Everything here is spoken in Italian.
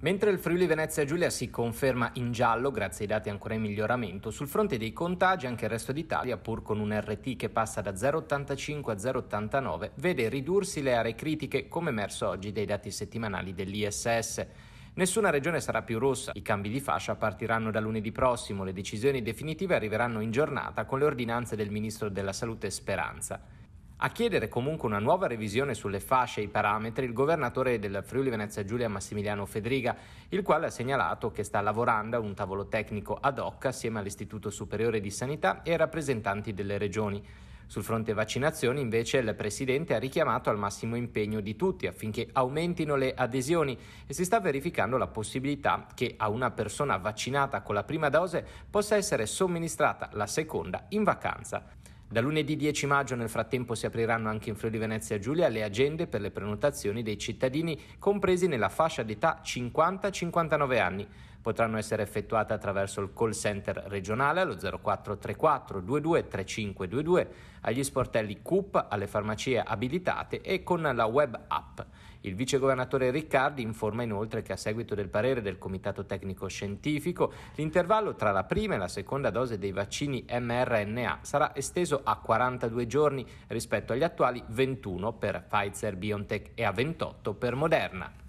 Mentre il Friuli Venezia Giulia si conferma in giallo, grazie ai dati ancora in miglioramento, sul fronte dei contagi anche il resto d'Italia, pur con un RT che passa da 0,85 a 0,89, vede ridursi le aree critiche, come emerso oggi dai dati settimanali dell'ISS. Nessuna regione sarà più rossa, i cambi di fascia partiranno da lunedì prossimo, le decisioni definitive arriveranno in giornata con le ordinanze del Ministro della Salute Speranza. A chiedere comunque una nuova revisione sulle fasce e i parametri il governatore del Friuli Venezia Giulia Massimiliano Fedriga, il quale ha segnalato che sta lavorando a un tavolo tecnico ad hoc assieme all'Istituto Superiore di Sanità e ai rappresentanti delle regioni. Sul fronte vaccinazioni invece il Presidente ha richiamato al massimo impegno di tutti affinché aumentino le adesioni e si sta verificando la possibilità che a una persona vaccinata con la prima dose possa essere somministrata la seconda in vacanza. Da lunedì 10 maggio nel frattempo si apriranno anche in Friuli Venezia Giulia le agende per le prenotazioni dei cittadini compresi nella fascia d'età 50-59 anni potranno essere effettuate attraverso il call center regionale allo 0434 22 3522, agli sportelli CUP, alle farmacie abilitate e con la web app. Il vicegovernatore Riccardi informa inoltre che a seguito del parere del Comitato Tecnico Scientifico, l'intervallo tra la prima e la seconda dose dei vaccini mRNA sarà esteso a 42 giorni rispetto agli attuali 21 per Pfizer BioNTech e a 28 per Moderna.